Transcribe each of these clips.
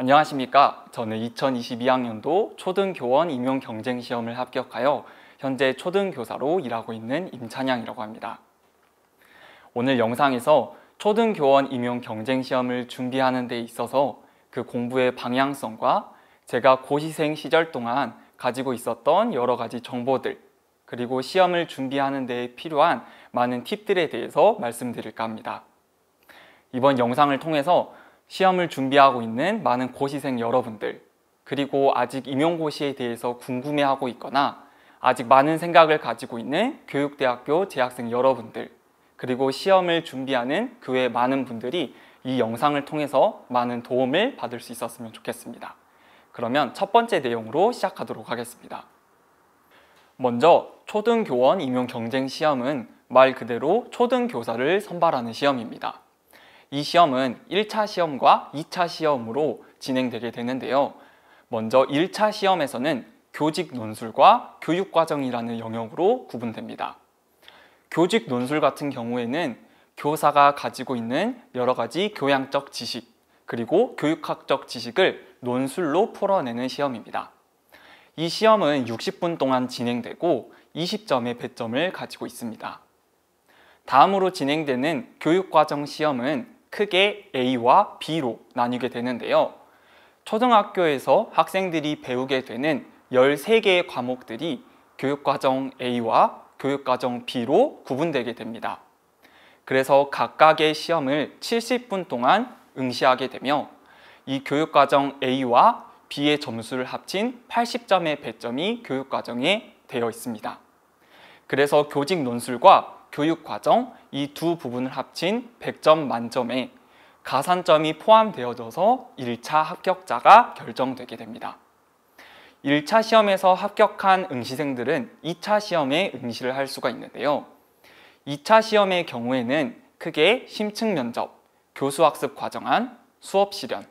안녕하십니까. 저는 2022학년도 초등교원 임용 경쟁 시험을 합격하여 현재 초등교사로 일하고 있는 임찬양이라고 합니다. 오늘 영상에서 초등교원 임용 경쟁 시험을 준비하는 데 있어서 그 공부의 방향성과 제가 고시생 시절 동안 가지고 있었던 여러 가지 정보들 그리고 시험을 준비하는 데 필요한 많은 팁들에 대해서 말씀드릴까 합니다. 이번 영상을 통해서 시험을 준비하고 있는 많은 고시생 여러분들, 그리고 아직 임용고시에 대해서 궁금해하고 있거나 아직 많은 생각을 가지고 있는 교육대학교 재학생 여러분들, 그리고 시험을 준비하는 교회 많은 분들이 이 영상을 통해서 많은 도움을 받을 수 있었으면 좋겠습니다. 그러면 첫 번째 내용으로 시작하도록 하겠습니다. 먼저 초등교원 임용 경쟁 시험은 말 그대로 초등교사를 선발하는 시험입니다. 이 시험은 1차 시험과 2차 시험으로 진행되게 되는데요. 먼저 1차 시험에서는 교직 논술과 교육과정이라는 영역으로 구분됩니다. 교직 논술 같은 경우에는 교사가 가지고 있는 여러 가지 교양적 지식 그리고 교육학적 지식을 논술로 풀어내는 시험입니다. 이 시험은 60분 동안 진행되고 20점의 배점을 가지고 있습니다. 다음으로 진행되는 교육과정 시험은 크게 A와 B로 나뉘게 되는데요. 초등학교에서 학생들이 배우게 되는 13개의 과목들이 교육과정 A와 교육과정 B로 구분되게 됩니다. 그래서 각각의 시험을 70분 동안 응시하게 되며 이 교육과정 A와 B의 점수를 합친 80점의 배점이 교육과정에 되어 있습니다. 그래서 교직 논술과 교육과정 이두 부분을 합친 100점 만점에 가산점이 포함되어져서 1차 합격자가 결정되게 됩니다. 1차 시험에서 합격한 응시생들은 2차 시험에 응시를 할 수가 있는데요. 2차 시험의 경우에는 크게 심층 면접, 교수 학습 과정안, 수업 실현,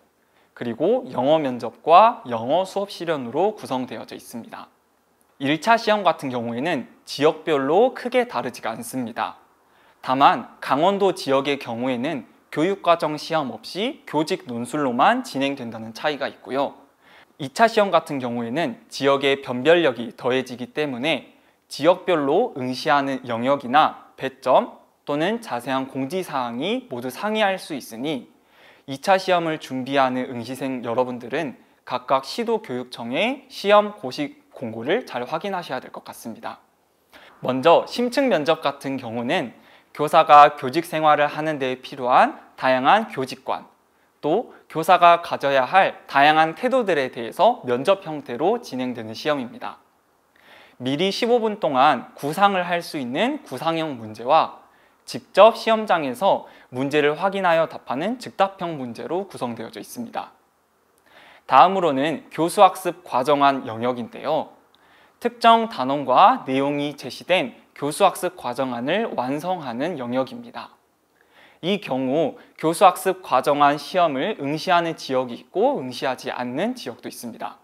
그리고 영어 면접과 영어 수업 실현으로 구성되어져 있습니다. 1차 시험 같은 경우에는 지역별로 크게 다르지가 않습니다. 다만 강원도 지역의 경우에는 교육과정 시험 없이 교직 논술로만 진행된다는 차이가 있고요. 2차 시험 같은 경우에는 지역의 변별력이 더해지기 때문에 지역별로 응시하는 영역이나 배점 또는 자세한 공지사항이 모두 상이할 수 있으니 2차 시험을 준비하는 응시생 여러분들은 각각 시도교육청의 시험 고식 공고를 잘 확인하셔야 될 것 같습니다. 먼저 심층 면접 같은 경우는 교사가 교직 생활을 하는 데 필요한 다양한 교직관, 또 교사가 가져야 할 다양한 태도들에 대해서 면접 형태로 진행되는 시험입니다. 미리 15분 동안 구상을 할 수 있는 구상형 문제와 직접 시험장에서 문제를 확인하여 답하는 즉답형 문제로 구성되어져 있습니다. 다음으로는 교수학습 과정안 영역인데요. 특정 단원과 내용이 제시된 교수학습 과정안을 완성하는 영역입니다. 이 경우 교수학습 과정안 시험을 응시하는 지역이 있고 응시하지 않는 지역도 있습니다.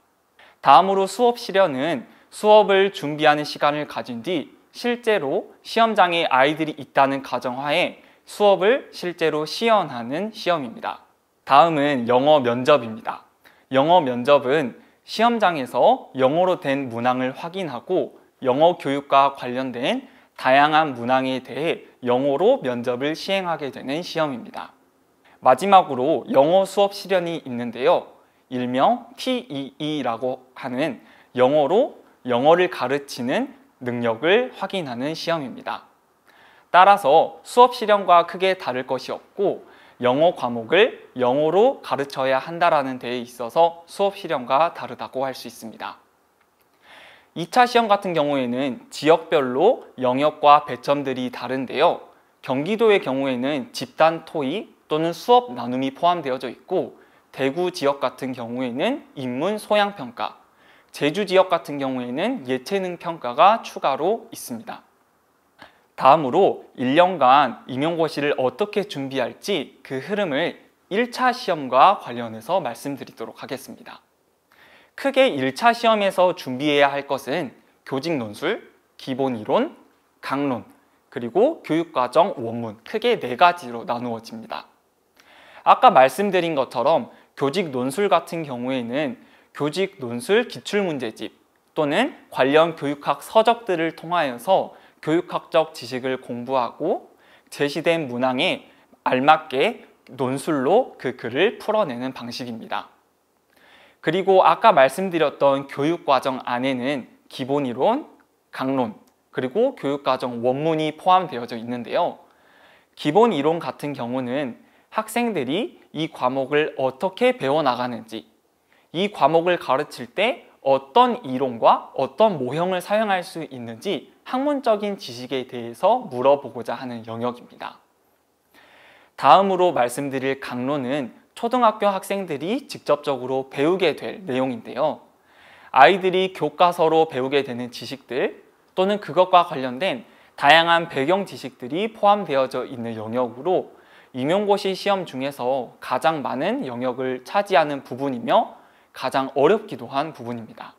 다음으로 수업 실현은 수업을 준비하는 시간을 가진 뒤 실제로 시험장에 아이들이 있다는 가정하에 수업을 실제로 시연하는 시험입니다. 다음은 영어 면접입니다. 영어 면접은 시험장에서 영어로 된 문항을 확인하고 영어 교육과 관련된 다양한 문항에 대해 영어로 면접을 시행하게 되는 시험입니다. 마지막으로 영어 수업 실현이 있는데요. 일명 TEE라고 하는 영어로 영어를 가르치는 능력을 확인하는 시험입니다. 따라서 수업 실현과 크게 다를 것이 없고 영어 과목을 영어로 가르쳐야 한다는 데 있어서 수업 실현과 다르다고 할 수 있습니다. 2차 시험 같은 경우에는 지역별로 영역과 배점들이 다른데요. 경기도의 경우에는 집단 토의 또는 수업 나눔이 포함되어져 있고 대구 지역 같은 경우에는 인문 소양 평가, 제주 지역 같은 경우에는 예체능 평가가 추가로 있습니다. 다음으로 1년간 임용고시를 어떻게 준비할지 그 흐름을 1차 시험과 관련해서 말씀드리도록 하겠습니다. 크게 1차 시험에서 준비해야 할 것은 교직 논술, 기본 이론, 강론, 그리고 교육과정 원문 크게 네 가지로 나누어집니다. 아까 말씀드린 것처럼 교직 논술 같은 경우에는 교직 논술 기출문제집 또는 관련 교육학 서적들을 통하여서 교육학적 지식을 공부하고 제시된 문항에 알맞게 논술로 그 글을 풀어내는 방식입니다. 그리고 아까 말씀드렸던 교육과정 안에는 기본이론, 강론, 그리고 교육과정 원문이 포함되어져 있는데요. 기본 이론 같은 경우는 학생들이 이 과목을 어떻게 배워나가는지 이 과목을 가르칠 때 어떤 이론과 어떤 모형을 사용할 수 있는지 학문적인 지식에 대해서 물어보고자 하는 영역입니다. 다음으로 말씀드릴 강론은 초등학교 학생들이 직접적으로 배우게 될 내용인데요. 아이들이 교과서로 배우게 되는 지식들 또는 그것과 관련된 다양한 배경 지식들이 포함되어져 있는 영역으로 임용고시 시험 중에서 가장 많은 영역을 차지하는 부분이며 가장 어렵기도 한 부분입니다.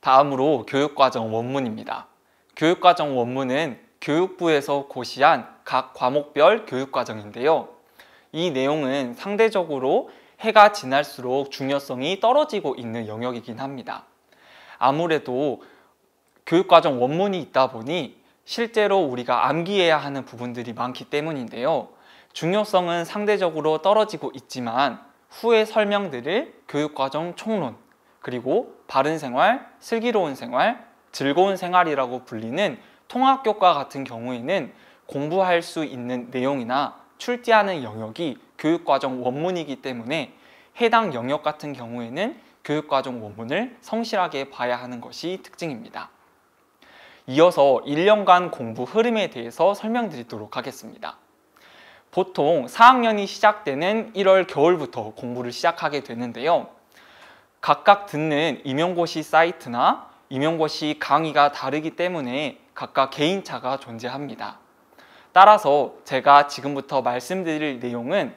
다음으로 교육과정 원문입니다. 교육과정 원문은 교육부에서 고시한 각 과목별 교육과정인데요. 이 내용은 상대적으로 해가 지날수록 중요성이 떨어지고 있는 영역이긴 합니다. 아무래도 교육과정 원문이 있다 보니 실제로 우리가 암기해야 하는 부분들이 많기 때문인데요. 중요성은 상대적으로 떨어지고 있지만 후에 설명들을 교육과정 총론 그리고 바른 생활, 슬기로운 생활, 즐거운 생활이라고 불리는 통합교과 같은 경우에는 공부할 수 있는 내용이나 출제하는 영역이 교육과정 원문이기 때문에 해당 영역 같은 경우에는 교육과정 원문을 성실하게 봐야 하는 것이 특징입니다. 이어서 1년간 공부 흐름에 대해서 설명드리도록 하겠습니다. 보통 4학년이 시작되는 1월 겨울부터 공부를 시작하게 되는데요. 각각 듣는 임용고시 사이트나 임용고시 강의가 다르기 때문에 각각 개인차가 존재합니다. 따라서 제가 지금부터 말씀드릴 내용은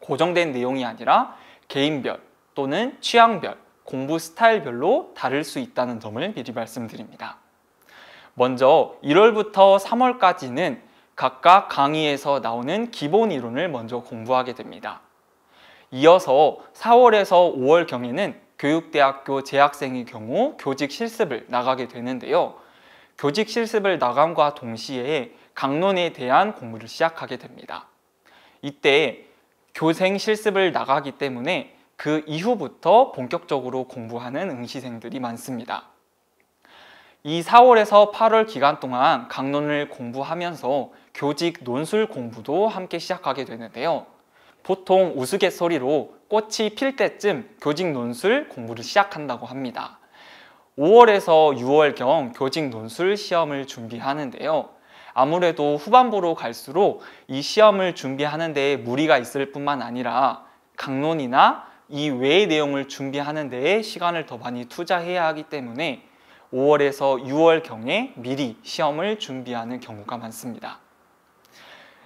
고정된 내용이 아니라 개인별 또는 취향별, 공부 스타일별로 다를 수 있다는 점을 미리 말씀드립니다. 먼저 1월부터 3월까지는 각각 강의에서 나오는 기본 이론을 먼저 공부하게 됩니다. 이어서 4월에서 5월경에는 교육대학교 재학생의 경우 교직 실습을 나가게 되는데요. 교직 실습을 나감과 동시에 강론에 대한 공부를 시작하게 됩니다. 이때 교생 실습을 나가기 때문에 그 이후부터 본격적으로 공부하는 응시생들이 많습니다. 이 4월에서 8월 기간 동안 강론을 공부하면서 교직 논술 공부도 함께 시작하게 되는데요. 보통 우스갯소리로 꽃이 필 때쯤 교직 논술 공부를 시작한다고 합니다. 5월에서 6월경 교직 논술 시험을 준비하는데요. 아무래도 후반부로 갈수록 이 시험을 준비하는 데에 무리가 있을 뿐만 아니라 강론이나 이 외의 내용을 준비하는 데에 시간을 더 많이 투자해야 하기 때문에 5월에서 6월경에 미리 시험을 준비하는 경우가 많습니다.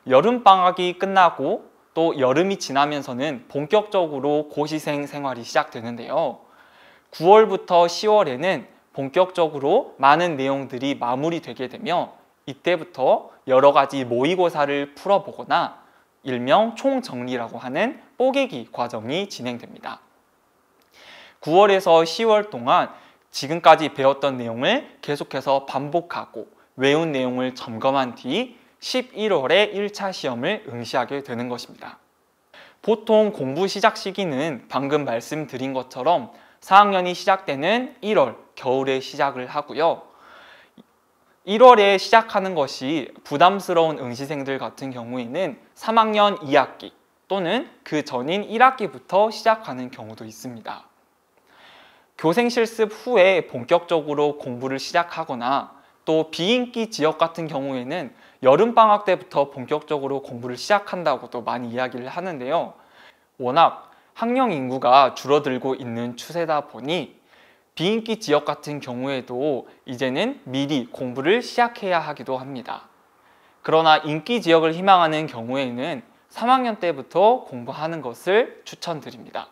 여름방학이 끝나고 또 여름이 지나면서는 본격적으로 고시생 생활이 시작되는데요. 9월부터 10월에는 본격적으로 많은 내용들이 마무리되게 되며 이때부터 여러 가지 모의고사를 풀어보거나 일명 총정리라고 하는 뽀개기 과정이 진행됩니다. 9월에서 10월 동안 지금까지 배웠던 내용을 계속해서 반복하고 외운 내용을 점검한 뒤 11월에 1차 시험을 응시하게 되는 것입니다. 보통 공부 시작 시기는 방금 말씀드린 것처럼 4학년이 시작되는 1월 겨울에 시작을 하고요. 1월에 시작하는 것이 부담스러운 응시생들 같은 경우에는 3학년 2학기 또는 그 전인 1학기부터 시작하는 경우도 있습니다. 교생 실습 후에 본격적으로 공부를 시작하거나 또 비인기 지역 같은 경우에는 여름방학 때부터 본격적으로 공부를 시작한다고도 많이 이야기를 하는데요. 워낙 학령 인구가 줄어들고 있는 추세다 보니 비인기 지역 같은 경우에도 이제는 미리 공부를 시작해야 하기도 합니다. 그러나 인기 지역을 희망하는 경우에는 3학년 때부터 공부하는 것을 추천드립니다.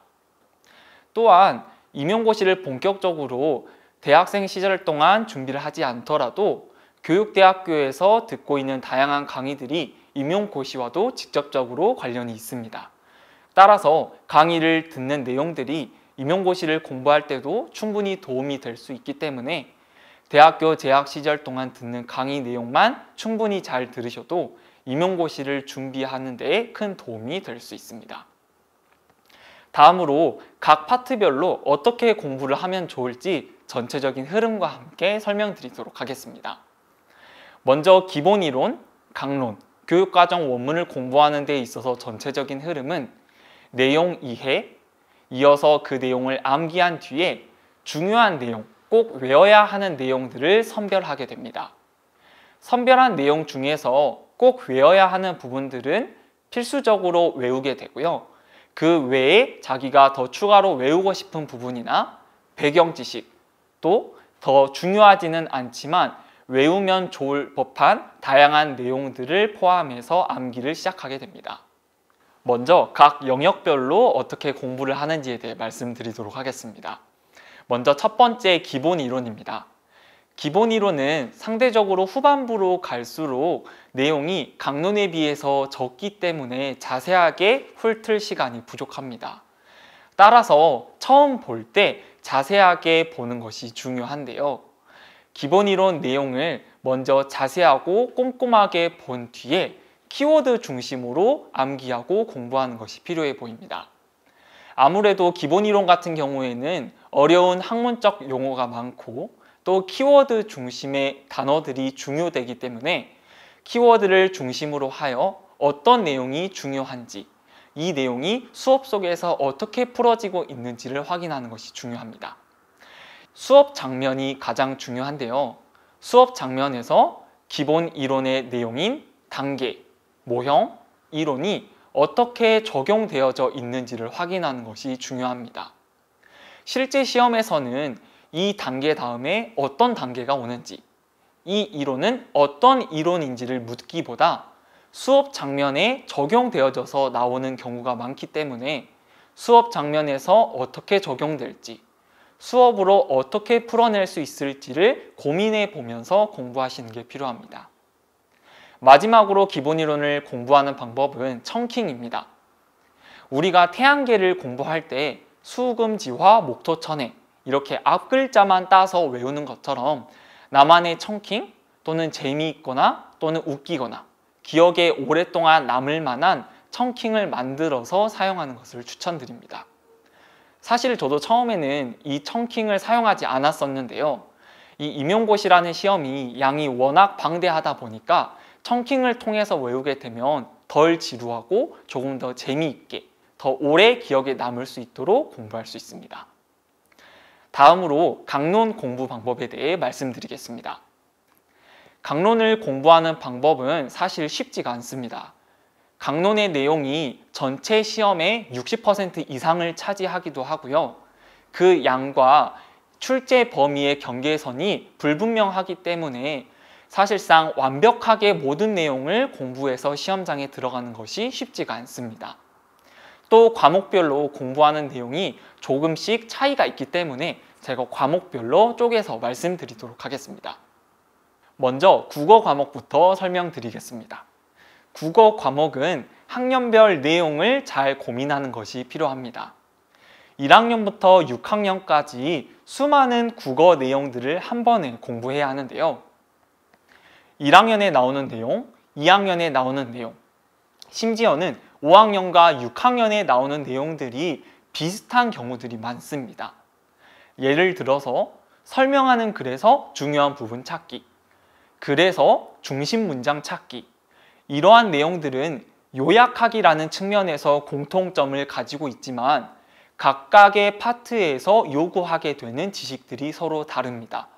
또한 임용고시를 본격적으로 대학생 시절 동안 준비를 하지 않더라도 교육대학교에서 듣고 있는 다양한 강의들이 임용고시와도 직접적으로 관련이 있습니다. 따라서 강의를 듣는 내용들이 임용고시를 공부할 때도 충분히 도움이 될 수 있기 때문에 대학교 재학 시절 동안 듣는 강의 내용만 충분히 잘 들으셔도 임용고시를 준비하는 데에 큰 도움이 될 수 있습니다. 다음으로 각 파트별로 어떻게 공부를 하면 좋을지 전체적인 흐름과 함께 설명드리도록 하겠습니다. 먼저 기본 이론, 강론, 교육과정 원문을 공부하는 데 있어서 전체적인 흐름은 내용 이해, 이어서 그 내용을 암기한 뒤에 중요한 내용, 꼭 외워야 하는 내용들을 선별하게 됩니다. 선별한 내용 중에서 꼭 외워야 하는 부분들은 필수적으로 외우게 되고요. 그 외에 자기가 더 추가로 외우고 싶은 부분이나 배경 지식, 또 더 중요하지는 않지만 외우면 좋을 법한 다양한 내용들을 포함해서 암기를 시작하게 됩니다. 먼저 각 영역별로 어떻게 공부를 하는지에 대해 말씀드리도록 하겠습니다. 먼저 첫 번째 기본 이론입니다. 기본 이론은 상대적으로 후반부로 갈수록 내용이 강론에 비해서 적기 때문에 자세하게 훑을 시간이 부족합니다. 따라서 처음 볼 때 자세하게 보는 것이 중요한데요. 기본 이론 내용을 먼저 자세하고 꼼꼼하게 본 뒤에 키워드 중심으로 암기하고 공부하는 것이 필요해 보입니다. 아무래도 기본 이론 같은 경우에는 어려운 학문적 용어가 많고 또 키워드 중심의 단어들이 중요되기 때문에 키워드를 중심으로 하여 어떤 내용이 중요한지 이 내용이 수업 속에서 어떻게 풀어지고 있는지를 확인하는 것이 중요합니다. 수업 장면이 가장 중요한데요. 수업 장면에서 기본 이론의 내용인 단계, 모형, 이론이 어떻게 적용되어져 있는지를 확인하는 것이 중요합니다. 실제 시험에서는 이 단계 다음에 어떤 단계가 오는지, 이 이론은 어떤 이론인지를 묻기보다 수업 장면에 적용되어져서 나오는 경우가 많기 때문에 수업 장면에서 어떻게 적용될지, 수업으로 어떻게 풀어낼 수 있을지를 고민해 보면서 공부하시는 게 필요합니다. 마지막으로 기본 이론을 공부하는 방법은 청킹입니다. 우리가 태양계를 공부할 때 수금지화 목토천해 이렇게 앞글자만 따서 외우는 것처럼 나만의 청킹 또는 재미있거나 또는 웃기거나 기억에 오랫동안 남을 만한 청킹을 만들어서 사용하는 것을 추천드립니다. 사실 저도 처음에는 이 청킹을 사용하지 않았었는데요. 이 임용고시라는 시험이 양이 워낙 방대하다 보니까 청킹을 통해서 외우게 되면 덜 지루하고 조금 더 재미있게 더 오래 기억에 남을 수 있도록 공부할 수 있습니다. 다음으로 강론 공부 방법에 대해 말씀드리겠습니다. 강론을 공부하는 방법은 사실 쉽지가 않습니다. 강론의 내용이 전체 시험의 60% 이상을 차지하기도 하고요. 그 양과 출제 범위의 경계선이 불분명하기 때문에 사실상 완벽하게 모든 내용을 공부해서 시험장에 들어가는 것이 쉽지가 않습니다. 또 과목별로 공부하는 내용이 조금씩 차이가 있기 때문에 제가 과목별로 쪼개서 말씀드리도록 하겠습니다. 먼저 국어 과목부터 설명드리겠습니다. 국어 과목은 학년별 내용을 잘 고민하는 것이 필요합니다. 1학년부터 6학년까지 수많은 국어 내용들을 한 번에 공부해야 하는데요. 1학년에 나오는 내용, 2학년에 나오는 내용, 심지어는 5학년과 6학년에 나오는 내용들이 비슷한 경우들이 많습니다. 예를 들어서 설명하는 글에서 중요한 부분 찾기, 글에서 중심 문장 찾기 이러한 내용들은 요약하기라는 측면에서 공통점을 가지고 있지만 각각의 파트에서 요구하게 되는 지식들이 서로 다릅니다.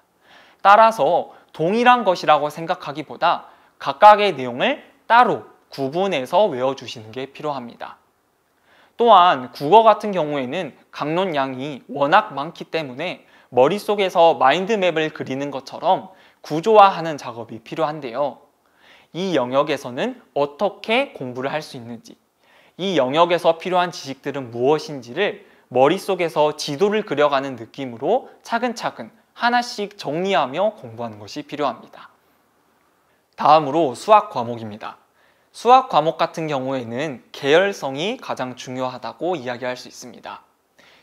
따라서 동일한 것이라고 생각하기보다 각각의 내용을 따로 구분해서 외워주시는 게 필요합니다. 또한 국어 같은 경우에는 강론 양이 워낙 많기 때문에 머릿속에서 마인드맵을 그리는 것처럼 구조화하는 작업이 필요한데요. 이 영역에서는 어떻게 공부를 할 수 있는지, 이 영역에서 필요한 지식들은 무엇인지를 머릿속에서 지도를 그려가는 느낌으로 차근차근 하나씩 정리하며 공부하는 것이 필요합니다. 다음으로 수학 과목입니다. 수학 과목 같은 경우에는 계열성이 가장 중요하다고 이야기할 수 있습니다.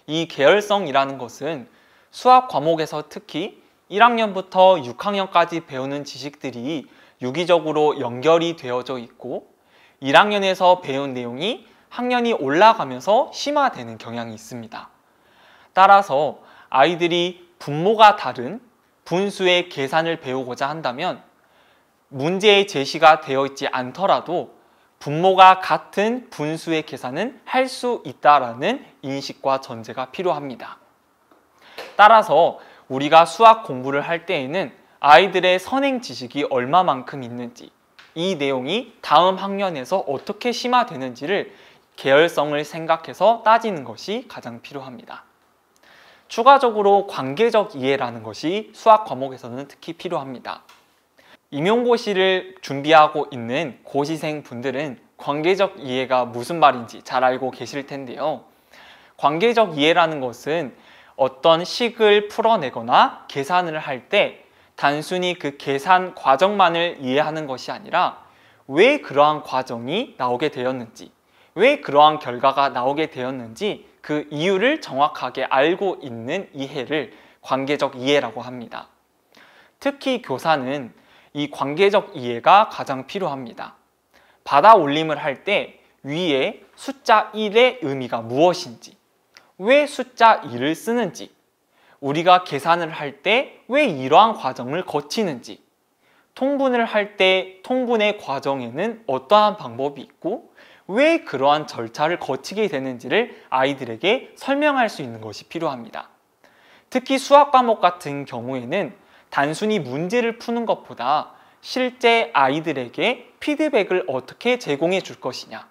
이 계열성이라는 것은 수학 과목에서 특히 1학년부터 6학년까지 배우는 지식들이 유기적으로 연결이 되어져 있고 1학년에서 배운 내용이 학년이 올라가면서 심화되는 경향이 있습니다. 따라서 아이들이 분모가 다른 분수의 계산을 배우고자 한다면 문제의 제시가 되어 있지 않더라도 분모가 같은 분수의 계산은 할 수 있다라는 인식과 전제가 필요합니다. 따라서 우리가 수학 공부를 할 때에는 아이들의 선행 지식이 얼마만큼 있는지 이 내용이 다음 학년에서 어떻게 심화되는지를 계열성을 생각해서 따지는 것이 가장 필요합니다. 추가적으로 관계적 이해라는 것이 수학 과목에서는 특히 필요합니다. 임용고시를 준비하고 있는 고시생 분들은 관계적 이해가 무슨 말인지 잘 알고 계실 텐데요. 관계적 이해라는 것은 어떤 식을 풀어내거나 계산을 할 때 단순히 그 계산 과정만을 이해하는 것이 아니라 왜 그러한 과정이 나오게 되었는지 왜 그러한 결과가 나오게 되었는지 그 이유를 정확하게 알고 있는 이해를 관계적 이해라고 합니다. 특히 교사는 이 관계적 이해가 가장 필요합니다. 받아 올림을 할 때 위에 숫자 1의 의미가 무엇인지, 왜 숫자 2를 쓰는지, 우리가 계산을 할 때 왜 이러한 과정을 거치는지, 통분을 할 때 통분의 과정에는 어떠한 방법이 있고 왜 그러한 절차를 거치게 되는지를 아이들에게 설명할 수 있는 것이 필요합니다. 특히 수학 과목 같은 경우에는 단순히 문제를 푸는 것보다 실제 아이들에게 피드백을 어떻게 제공해 줄 것이냐,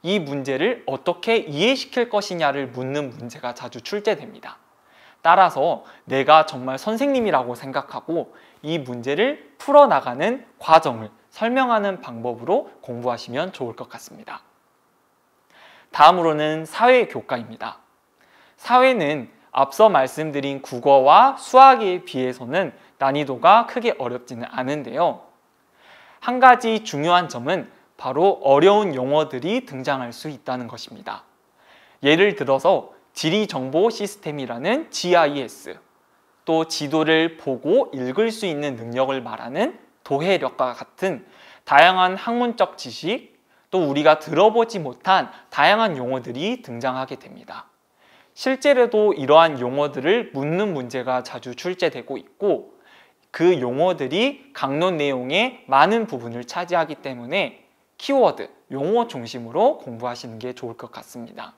이 문제를 어떻게 이해시킬 것이냐를 묻는 문제가 자주 출제됩니다. 따라서 내가 정말 선생님이라고 생각하고 이 문제를 풀어나가는 과정을 설명하는 방법으로 공부하시면 좋을 것 같습니다. 다음으로는 사회 교과입니다. 사회는 앞서 말씀드린 국어와 수학에 비해서는 난이도가 크게 어렵지는 않은데요. 한 가지 중요한 점은 바로 어려운 용어들이 등장할 수 있다는 것입니다. 예를 들어서 지리정보 시스템이라는 GIS, 또 지도를 보고 읽을 수 있는 능력을 말하는 도해력과 같은 다양한 학문적 지식, 또 우리가 들어보지 못한 다양한 용어들이 등장하게 됩니다. 실제로도 이러한 용어들을 묻는 문제가 자주 출제되고 있고 그 용어들이 강론 내용의 많은 부분을 차지하기 때문에 키워드, 용어 중심으로 공부하시는 게 좋을 것 같습니다.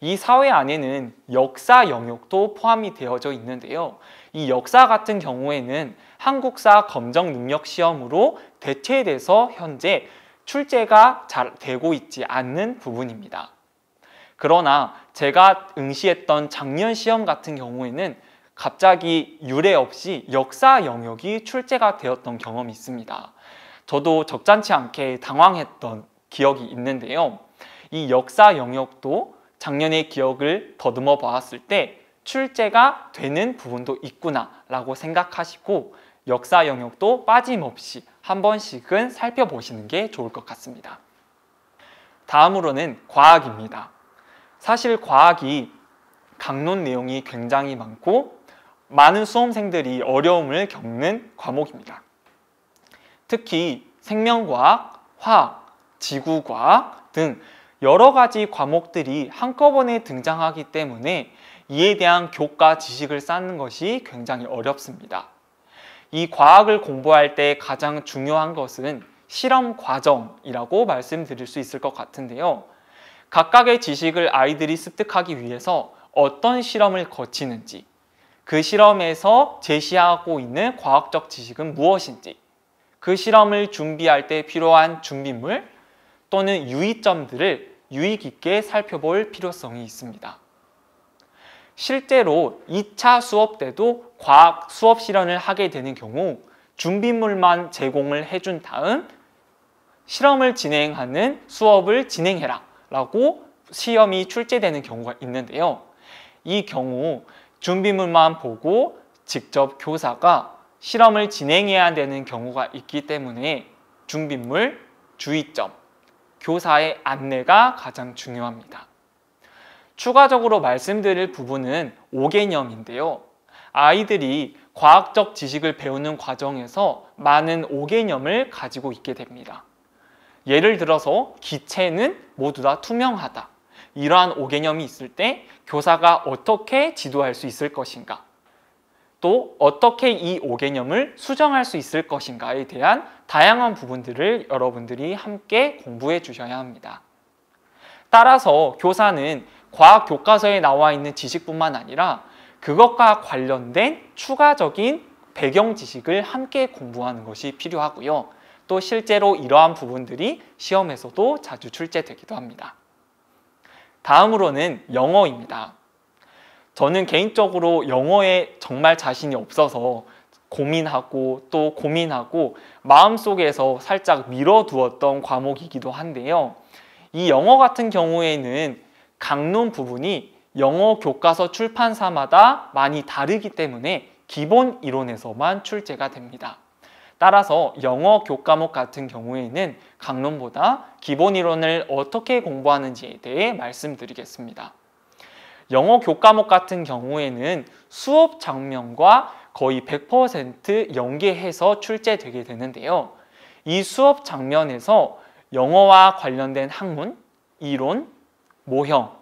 이 사회 안에는 역사 영역도 포함이 되어져 있는데요. 이 역사 같은 경우에는 한국사 검정 능력 시험으로 대체돼서 현재 출제가 잘 되고 있지 않는 부분입니다. 그러나 제가 응시했던 작년 시험 같은 경우에는 갑자기 유례 없이 역사 영역이 출제가 되었던 경험이 있습니다. 저도 적잖지 않게 당황했던 기억이 있는데요. 이 역사 영역도 작년의 기억을 더듬어 보았을 때 출제가 되는 부분도 있구나라고 생각하시고 역사 영역도 빠짐없이 한 번씩은 살펴보시는 게 좋을 것 같습니다. 다음으로는 과학입니다. 사실 과학이 강론 내용이 굉장히 많고 많은 수험생들이 어려움을 겪는 과목입니다. 특히 생명과학, 화학, 지구과학 등 여러 가지 과목들이 한꺼번에 등장하기 때문에 이에 대한 교과 지식을 쌓는 것이 굉장히 어렵습니다. 이 과학을 공부할 때 가장 중요한 것은 실험 과정이라고 말씀드릴 수 있을 것 같은데요. 각각의 지식을 아이들이 습득하기 위해서 어떤 실험을 거치는지, 그 실험에서 제시하고 있는 과학적 지식은 무엇인지, 그 실험을 준비할 때 필요한 준비물 또는 유의점들을 유익 있게 살펴볼 필요성이 있습니다. 실제로 2차 수업 때도 과학 수업 실현을 하게 되는 경우 준비물만 제공을 해준 다음 실험을 진행하는 수업을 진행해라 라고 시험이 출제되는 경우가 있는데요. 이 경우 준비물만 보고 직접 교사가 실험을 진행해야 되는 경우가 있기 때문에 준비물, 주의점, 교사의 안내가 가장 중요합니다. 추가적으로 말씀드릴 부분은 5개념인데요. 아이들이 과학적 지식을 배우는 과정에서 많은 5개념을 가지고 있게 됩니다. 예를 들어서 기체는 모두 다 투명하다. 이러한 5개념이 있을 때 교사가 어떻게 지도할 수 있을 것인가 또 어떻게 이 5개념을 수정할 수 있을 것인가에 대한 다양한 부분들을 여러분들이 함께 공부해 주셔야 합니다. 따라서 교사는 과학 교과서에 나와 있는 지식뿐만 아니라 그것과 관련된 추가적인 배경 지식을 함께 공부하는 것이 필요하고요. 또 실제로 이러한 부분들이 시험에서도 자주 출제되기도 합니다. 다음으로는 영어입니다. 저는 개인적으로 영어에 정말 자신이 없어서 고민하고 또 고민하고 마음속에서 살짝 밀어두었던 과목이기도 한데요. 이 영어 같은 경우에는 강론 부분이 영어 교과서 출판사마다 많이 다르기 때문에 기본 이론에서만 출제가 됩니다. 따라서 영어 교과목 같은 경우에는 강론보다 기본 이론을 어떻게 공부하는지에 대해 말씀드리겠습니다. 영어 교과목 같은 경우에는 수업 장면과 거의 100% 연계해서 출제되게 되는데요. 이 수업 장면에서 영어와 관련된 학문, 이론, 모형,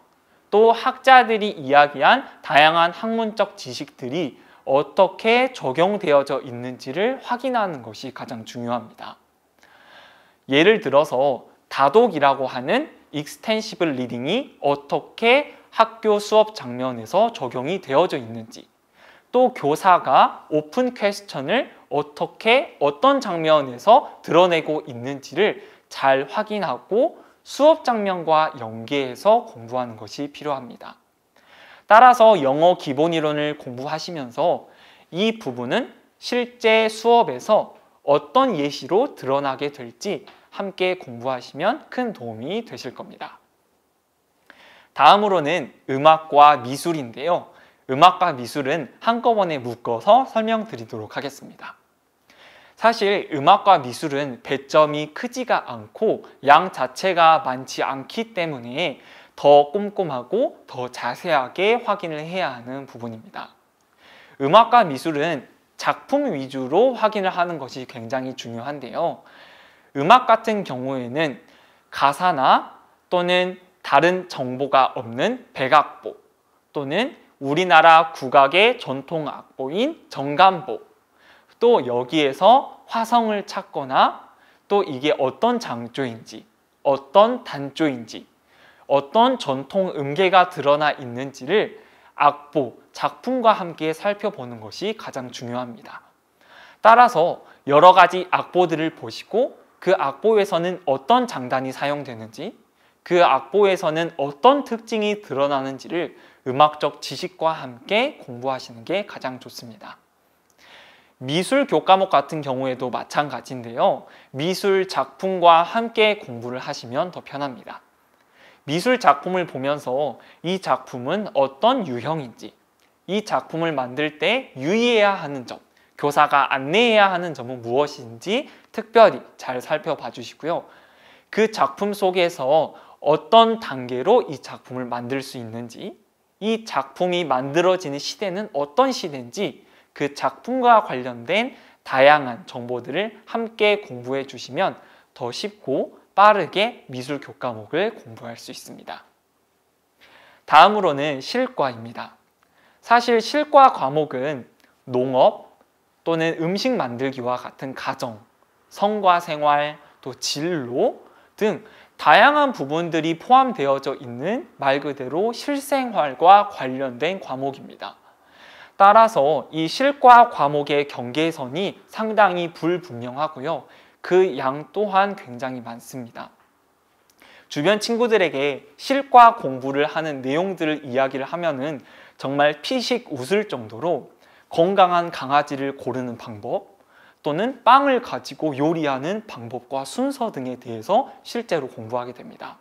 또 학자들이 이야기한 다양한 학문적 지식들이 어떻게 적용되어져 있는지를 확인하는 것이 가장 중요합니다. 예를 들어서 다독이라고 하는 익스텐시블 리딩이 어떻게 학교 수업 장면에서 적용이 되어져 있는지 또 교사가 오픈 퀘스천을 어떻게 어떤 장면에서 드러내고 있는지를 잘 확인하고 수업 장면과 연계해서 공부하는 것이 필요합니다. 따라서 영어 기본 이론을 공부하시면서 이 부분은 실제 수업에서 어떤 예시로 드러나게 될지 함께 공부하시면 큰 도움이 되실 겁니다. 다음으로는 음악과 미술인데요. 음악과 미술은 한꺼번에 묶어서 설명드리도록 하겠습니다. 사실 음악과 미술은 배점이 크지가 않고 양 자체가 많지 않기 때문에 더 꼼꼼하고 더 자세하게 확인을 해야 하는 부분입니다. 음악과 미술은 작품 위주로 확인을 하는 것이 굉장히 중요한데요. 음악 같은 경우에는 가사나 또는 다른 정보가 없는 백악보 또는 우리나라 국악의 전통 악보인 정간보 또 여기에서 화성을 찾거나 또 이게 어떤 장조인지 어떤 단조인지 어떤 전통 음계가 드러나 있는지를 악보, 작품과 함께 살펴보는 것이 가장 중요합니다. 따라서 여러 가지 악보들을 보시고 그 악보에서는 어떤 장단이 사용되는지 그 악보에서는 어떤 특징이 드러나는지를 음악적 지식과 함께 공부하시는 게 가장 좋습니다. 미술 교과목 같은 경우에도 마찬가지인데요. 미술 작품과 함께 공부를 하시면 더 편합니다. 미술 작품을 보면서 이 작품은 어떤 유형인지, 이 작품을 만들 때 유의해야 하는 점, 교사가 안내해야 하는 점은 무엇인지 특별히 잘 살펴봐 주시고요. 그 작품 속에서 어떤 단계로 이 작품을 만들 수 있는지, 이 작품이 만들어지는 시대는 어떤 시대인지 그 작품과 관련된 다양한 정보들을 함께 공부해 주시면 더 쉽고 빠르게 미술 교과목을 공부할 수 있습니다. 다음으로는 실과입니다. 사실 실과 과목은 농업 또는 음식 만들기와 같은 가정, 성과 생활, 또 진로 등 다양한 부분들이 포함되어져 있는 말 그대로 실생활과 관련된 과목입니다. 따라서 이 실과 과목의 경계선이 상당히 불분명하고요. 그 양 또한 굉장히 많습니다. 주변 친구들에게 실과 공부를 하는 내용들을 이야기를 하면은 정말 피식 웃을 정도로 건강한 강아지를 고르는 방법 또는 빵을 가지고 요리하는 방법과 순서 등에 대해서 실제로 공부하게 됩니다.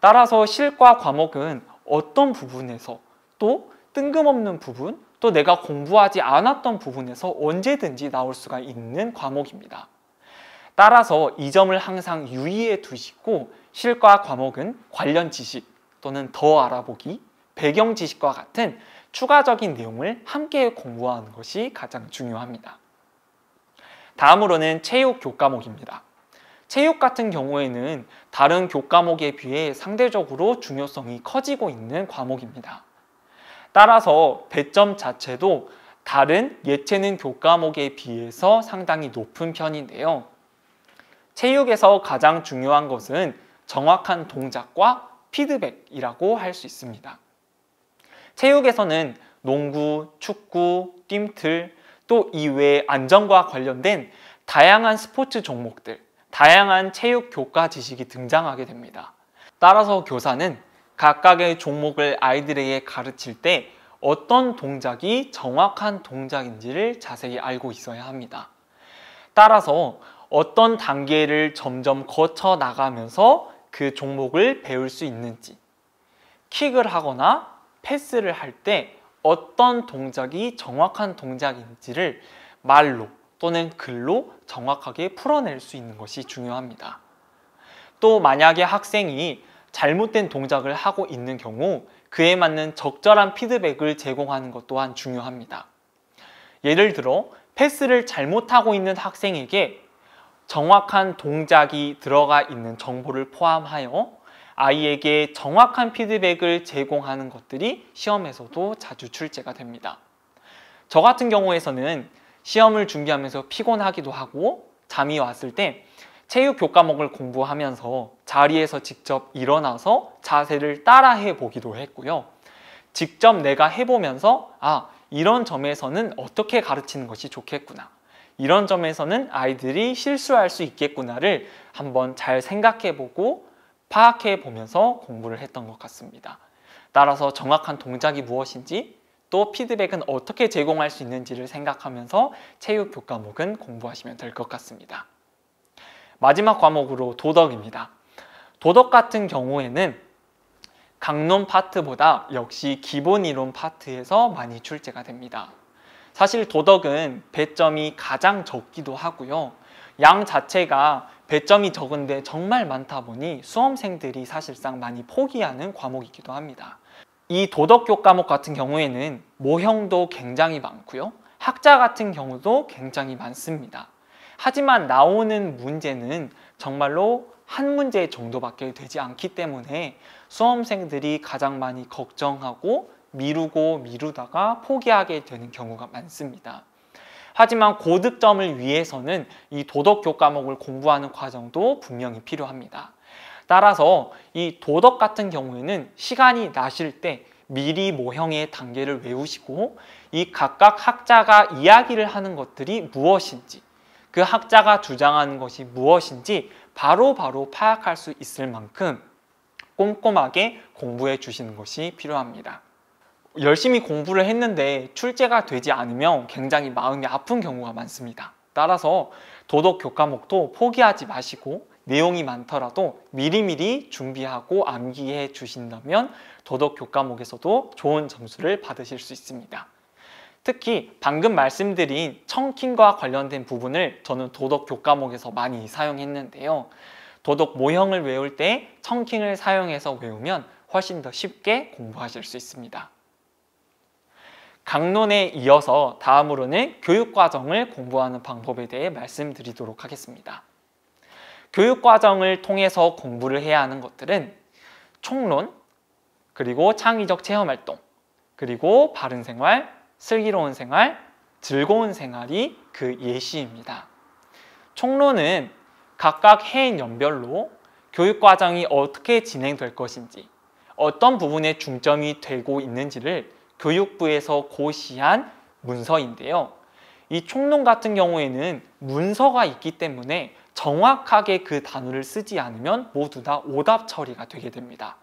따라서 실과 과목은 어떤 부분에서 또 뜬금없는 부분 또 내가 공부하지 않았던 부분에서 언제든지 나올 수가 있는 과목입니다. 따라서 이 점을 항상 유의해 두시고 실과 과목은 관련 지식 또는 더 알아보기, 배경 지식과 같은 추가적인 내용을 함께 공부하는 것이 가장 중요합니다. 다음으로는 체육 교과목입니다. 체육 같은 경우에는 다른 교과목에 비해 상대적으로 중요성이 커지고 있는 과목입니다. 따라서 배점 자체도 다른 예체능 교과목에 비해서 상당히 높은 편인데요. 체육에서 가장 중요한 것은 정확한 동작과 피드백이라고 할 수 있습니다. 체육에서는 농구, 축구, 뜀틀, 또 이외에 안전과 관련된 다양한 스포츠 종목들, 다양한 체육 교과 지식이 등장하게 됩니다. 따라서 교사는 각각의 종목을 아이들에게 가르칠 때 어떤 동작이 정확한 동작인지를 자세히 알고 있어야 합니다. 따라서 어떤 단계를 점점 거쳐 나가면서 그 종목을 배울 수 있는지 킥을 하거나 패스를 할 때 어떤 동작이 정확한 동작인지를 말로 또는 글로 정확하게 풀어낼 수 있는 것이 중요합니다. 또 만약에 학생이 잘못된 동작을 하고 있는 경우 그에 맞는 적절한 피드백을 제공하는 것 또한 중요합니다. 예를 들어 패스를 잘못하고 있는 학생에게 정확한 동작이 들어가 있는 정보를 포함하여 아이에게 정확한 피드백을 제공하는 것들이 시험에서도 자주 출제가 됩니다. 저 같은 경우에서는 시험을 준비하면서 피곤하기도 하고 잠이 왔을 때 체육 교과목을 공부하면서 자리에서 직접 일어나서 자세를 따라해 보기도 했고요. 직접 내가 해보면서 아, 이런 점에서는 어떻게 가르치는 것이 좋겠구나. 이런 점에서는 아이들이 실수할 수 있겠구나를 한번 잘 생각해보고 파악해 보면서 공부를 했던 것 같습니다. 따라서 정확한 동작이 무엇인지 또 피드백은 어떻게 제공할 수 있는지를 생각하면서 체육 교과목은 공부하시면 될 것 같습니다. 마지막 과목으로 도덕입니다. 도덕 같은 경우에는 강론 파트보다 역시 기본 이론 파트에서 많이 출제가 됩니다. 사실 도덕은 배점이 가장 적기도 하고요. 양 자체가 배점이 적은데 정말 많다 보니 수험생들이 사실상 많이 포기하는 과목이기도 합니다. 이 도덕교 과목 같은 경우에는 모형도 굉장히 많고요. 학자 같은 경우도 굉장히 많습니다. 하지만 나오는 문제는 정말로 한 문제 정도밖에 되지 않기 때문에 수험생들이 가장 많이 걱정하고 미루고 미루다가 포기하게 되는 경우가 많습니다. 하지만 고득점을 위해서는 이 도덕교 과목을 공부하는 과정도 분명히 필요합니다. 따라서 이 도덕 같은 경우에는 시간이 나실 때 미리 모형의 단계를 외우시고 이 각각 학자가 이야기를 하는 것들이 무엇인지 그 학자가 주장하는 것이 무엇인지 바로바로 바로 파악할 수 있을 만큼 꼼꼼하게 공부해 주시는 것이 필요합니다. 열심히 공부를 했는데 출제가 되지 않으면 굉장히 마음이 아픈 경우가 많습니다. 따라서 도덕 교과목도 포기하지 마시고 내용이 많더라도 미리미리 준비하고 암기해 주신다면 도덕 교과목에서도 좋은 점수를 받으실 수 있습니다. 특히 방금 말씀드린 청킹과 관련된 부분을 저는 도덕 교과목에서 많이 사용했는데요. 도덕 모형을 외울 때 청킹을 사용해서 외우면 훨씬 더 쉽게 공부하실 수 있습니다. 강론에 이어서 다음으로는 교육과정을 공부하는 방법에 대해 말씀드리도록 하겠습니다. 교육과정을 통해서 공부를 해야 하는 것들은 총론, 그리고 창의적 체험활동, 그리고 바른생활, 슬기로운 생활, 즐거운 생활이 그 예시입니다. 총론은 각각 해 연별로 교육 과정이 어떻게 진행될 것인지, 어떤 부분에 중점이 되고 있는지를 교육부에서 고시한 문서인데요. 이 총론 같은 경우에는 문서가 있기 때문에 정확하게 그 단어를 쓰지 않으면 모두 다 오답 처리가 되게 됩니다.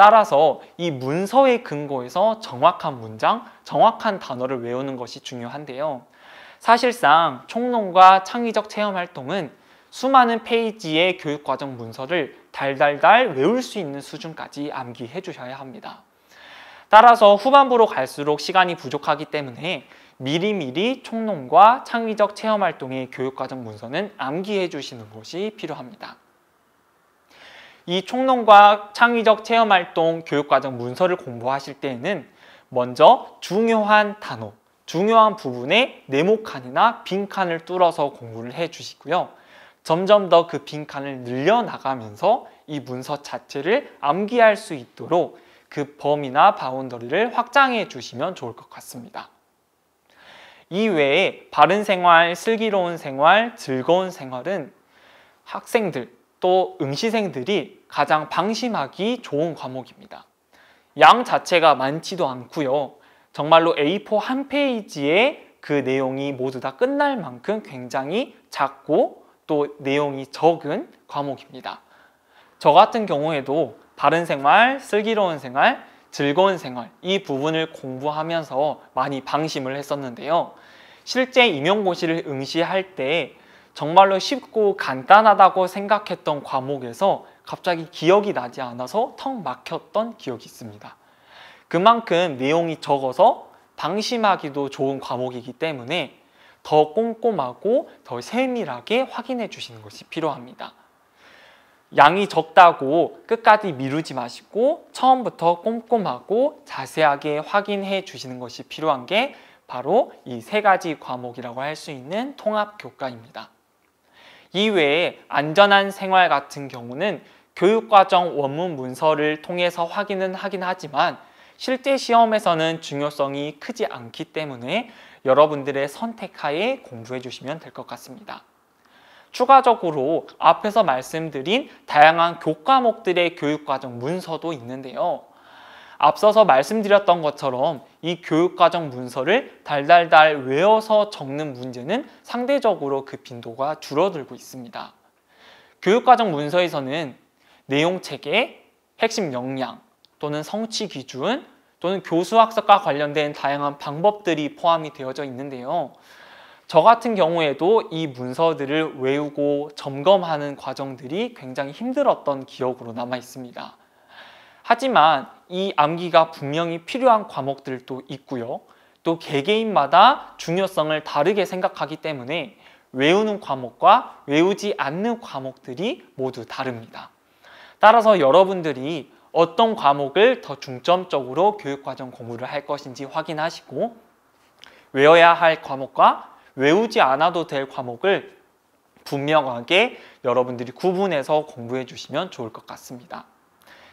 따라서 이 문서의 근거에서 정확한 문장, 정확한 단어를 외우는 것이 중요한데요. 사실상 총론과 창의적 체험 활동은 수많은 페이지의 교육과정 문서를 달달달 외울 수 있는 수준까지 암기해 주셔야 합니다. 따라서 후반부로 갈수록 시간이 부족하기 때문에 미리미리 총론과 창의적 체험 활동의 교육과정 문서는 암기해 주시는 것이 필요합니다. 이 총론과 창의적 체험활동 교육과정 문서를 공부하실 때에는 먼저 중요한 단어, 중요한 부분에 네모칸이나 빈칸을 뚫어서 공부를 해주시고요. 점점 더 그 빈칸을 늘려나가면서 이 문서 자체를 암기할 수 있도록 그 범위나 바운더리를 확장해 주시면 좋을 것 같습니다. 이외에 바른 생활, 슬기로운 생활, 즐거운 생활은 학생들, 또 응시생들이 가장 방심하기 좋은 과목입니다. 양 자체가 많지도 않고요. 정말로 A4 한 페이지에 그 내용이 모두 다 끝날 만큼 굉장히 작고 또 내용이 적은 과목입니다. 저 같은 경우에도 바른 생활, 슬기로운 생활, 즐거운 생활 이 부분을 공부하면서 많이 방심을 했었는데요. 실제 임용고시를 응시할 때 정말로 쉽고 간단하다고 생각했던 과목에서 갑자기 기억이 나지 않아서 턱 막혔던 기억이 있습니다. 그만큼 내용이 적어서 방심하기도 좋은 과목이기 때문에 더 꼼꼼하고 더 세밀하게 확인해 주시는 것이 필요합니다. 양이 적다고 끝까지 미루지 마시고 처음부터 꼼꼼하고 자세하게 확인해 주시는 것이 필요한 게 바로 이 세 가지 과목이라고 할 수 있는 통합 교과입니다. 이외에 안전한 생활 같은 경우는 교육과정 원문 문서를 통해서 확인은 하긴 하지만 실제 시험에서는 중요성이 크지 않기 때문에 여러분들의 선택하에 공부해 주시면 될 것 같습니다. 추가적으로 앞에서 말씀드린 다양한 교과목들의 교육과정 문서도 있는데요. 앞서서 말씀드렸던 것처럼 이 교육과정 문서를 달달달 외워서 적는 문제는 상대적으로 그 빈도가 줄어들고 있습니다. 교육과정 문서에서는 내용 체계, 핵심 역량 또는 성취 기준 또는 교수 학습과 관련된 다양한 방법들이 포함이 되어져 있는데요. 저 같은 경우에도 이 문서들을 외우고 점검하는 과정들이 굉장히 힘들었던 기억으로 남아 있습니다. 하지만 이 암기가 분명히 필요한 과목들도 있고요. 또 개개인마다 중요성을 다르게 생각하기 때문에 외우는 과목과 외우지 않는 과목들이 모두 다릅니다. 따라서 여러분들이 어떤 과목을 더 중점적으로 교육과정 공부를 할 것인지 확인하시고 외워야 할 과목과 외우지 않아도 될 과목을 분명하게 여러분들이 구분해서 공부해 주시면 좋을 것 같습니다.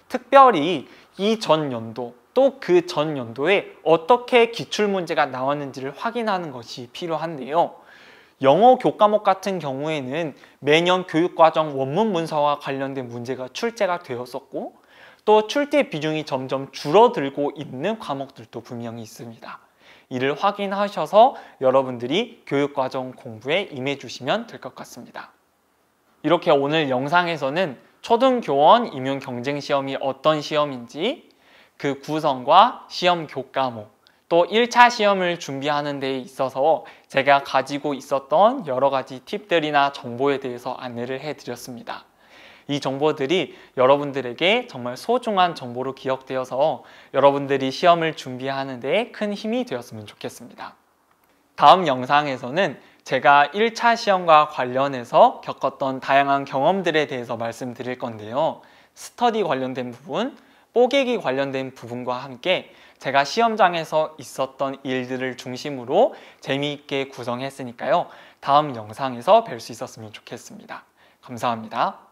특별히 이 전 연도 또 그 전 연도에 어떻게 기출문제가 나왔는지를 확인하는 것이 필요한데요. 영어 교과목 같은 경우에는 매년 교육과정 원문 문서와 관련된 문제가 출제가 되었었고 또 출제 비중이 점점 줄어들고 있는 과목들도 분명히 있습니다. 이를 확인하셔서 여러분들이 교육과정 공부에 임해 주시면 될 것 같습니다. 이렇게 오늘 영상에서는 초등교원 임용 경쟁 시험이 어떤 시험인지 그 구성과 시험 교과목 또 1차 시험을 준비하는 데 있어서 제가 가지고 있었던 여러 가지 팁들이나 정보에 대해서 안내를 해드렸습니다. 이 정보들이 여러분들에게 정말 소중한 정보로 기억되어서 여러분들이 시험을 준비하는 데 큰 힘이 되었으면 좋겠습니다. 다음 영상에서는 제가 1차 시험과 관련해서 겪었던 다양한 경험들에 대해서 말씀드릴 건데요. 스터디 관련된 부분, 뽀개기 관련된 부분과 함께 제가 시험장에서 있었던 일들을 중심으로 재미있게 구성했으니까요. 다음 영상에서 뵐 수 있었으면 좋겠습니다. 감사합니다.